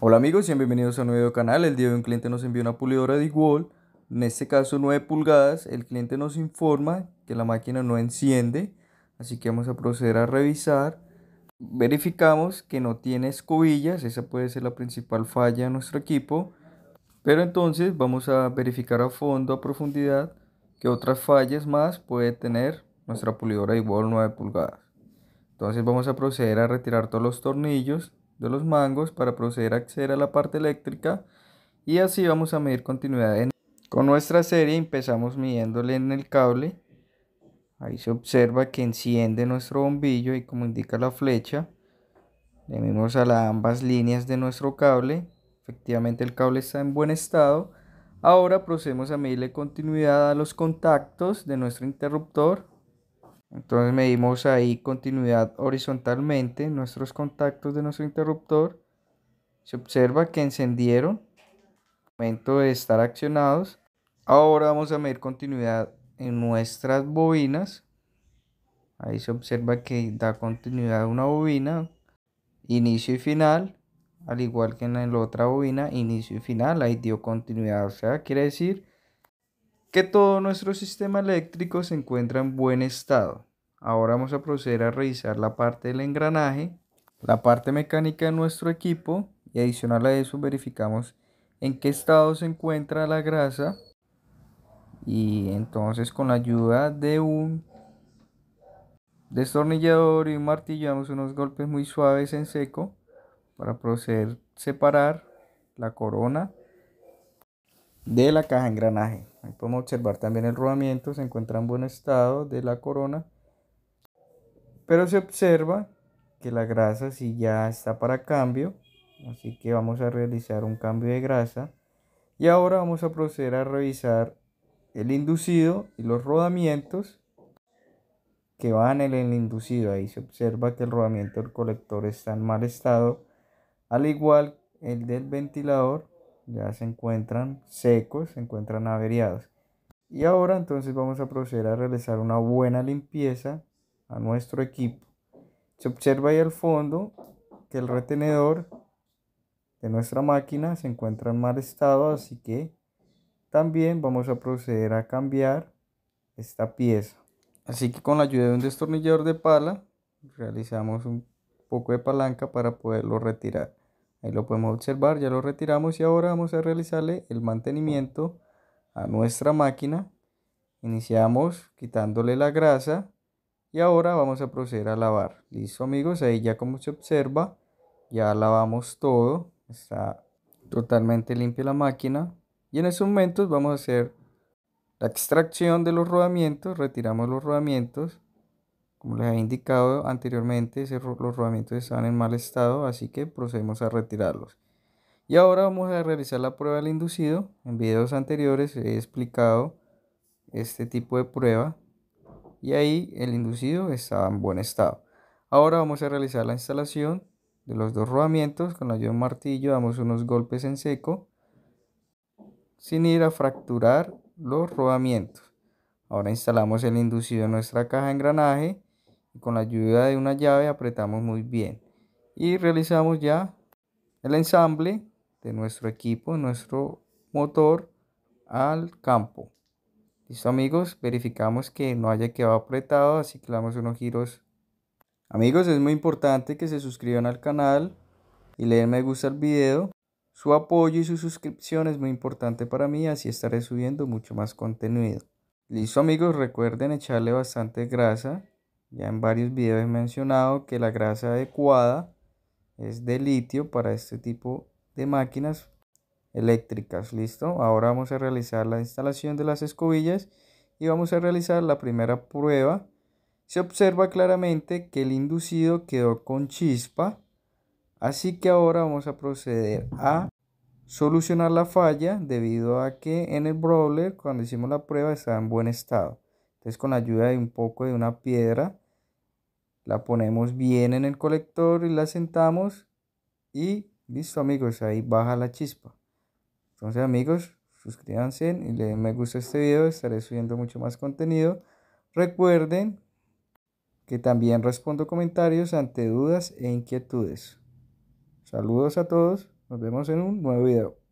Hola amigos, y bienvenidos a un nuevo canal. El día de un cliente nos envió una pulidora de igual en este caso 9 pulgadas. El cliente nos informa que la máquina no enciende, así que vamos a proceder a revisar. Verificamos que no tiene escobillas, esa puede ser la principal falla de nuestro equipo. Pero entonces vamos a verificar a fondo, a profundidad, que otras fallas más puede tener nuestra pulidora de igual 9 pulgadas. Entonces vamos a proceder a retirar todos los tornillos de los mangos para proceder a acceder a la parte eléctrica y así vamos a medir continuidad. Con nuestra serie empezamos midiéndole en el cable. Ahí se observa que enciende nuestro bombillo y como indica la flecha, le a las ambas líneas de nuestro cable. Efectivamente el cable está en buen estado. Ahora procedemos a medirle continuidad a los contactos de nuestro interruptor entonces medimos ahí continuidad horizontalmente nuestros contactos de nuestro interruptor. Se observa que encendieron momento de estar accionados. Ahora vamos a medir continuidad en nuestras bobinas. Ahí se observa que da continuidad una bobina, inicio y final, al igual que en la otra bobina, inicio y final, ahí dio continuidad. O sea, quiere decir todo nuestro sistema eléctrico se encuentra en buen estado. Ahora vamos a proceder a revisar la parte del engranaje, la parte mecánica de nuestro equipo y adicional a eso verificamos en qué estado se encuentra la grasa y entonces con la ayuda de un destornillador y un martillo damos unos golpes muy suaves en seco para proceder a separar la corona de la caja engranaje podemos observar también el rodamiento, se encuentra en buen estado de la corona, pero se observa que la grasa sí ya está para cambio, así que vamos a realizar un cambio de grasa y ahora vamos a proceder a revisar el inducido y los rodamientos que van en el inducido. Ahí se observa que el rodamiento del colector está en mal estado, al igual el del ventilador ya se encuentran secos, se encuentran averiados. Y ahora entonces vamos a proceder a realizar una buena limpieza a nuestro equipo. Se observa ahí al fondo que el retenedor de nuestra máquina se encuentra en mal estado, así que también vamos a proceder a cambiar esta pieza. Así que con la ayuda de un destornillador de pala realizamos un poco de palanca para poderlo retirar. Ahí lo podemos observar, ya lo retiramos y ahora vamos a realizarle el mantenimiento a nuestra máquina. Iniciamos quitándole la grasa y ahora vamos a proceder a lavar. Listo amigos, ahí ya como se observa, ya lavamos todo. Está totalmente limpia la máquina. Y en esos momentos vamos a hacer la extracción de los rodamientos, retiramos los rodamientos como les he indicado anteriormente, los rodamientos estaban en mal estado, así que procedemos a retirarlos. Y ahora vamos a realizar la prueba del inducido. En videos anteriores he explicado este tipo de prueba y ahí el inducido estaba en buen estado. Ahora vamos a realizar la instalación de los dos rodamientos con la ayuda de un martillo damos unos golpes en seco sin ir a fracturar los rodamientos. Ahora instalamos el inducido en nuestra caja de engranaje con la ayuda de una llave apretamos muy bien y realizamos ya el ensamble de nuestro equipo, nuestro motor al campo. Listo amigos, verificamos que no haya quedado apretado, así que damos unos giros. Amigos, es muy importante que se suscriban al canal y le den me gusta al video. Su apoyo y su suscripción es muy importante para mí, así estaré subiendo mucho más contenido. Listo amigos, recuerden echarle bastante grasa ya en varios videos he mencionado que la grasa adecuada es de litio para este tipo de máquinas eléctricas. ¿Listo? Ahora vamos a realizar la instalación de las escobillas y vamos a realizar la primera prueba. Se observa claramente que el inducido quedó con chispa, así que ahora vamos a proceder a solucionar la falla debido a que en el brawler cuando hicimos la prueba estaba en buen estado. Entonces con la ayuda de un poco de una piedra la ponemos bien en el colector y la sentamos y listo amigos, ahí baja la chispa. Entonces amigos, suscríbanse y le me gusta a este video, estaré subiendo mucho más contenido. Recuerden que también respondo comentarios ante dudas e inquietudes. Saludos a todos, nos vemos en un nuevo video.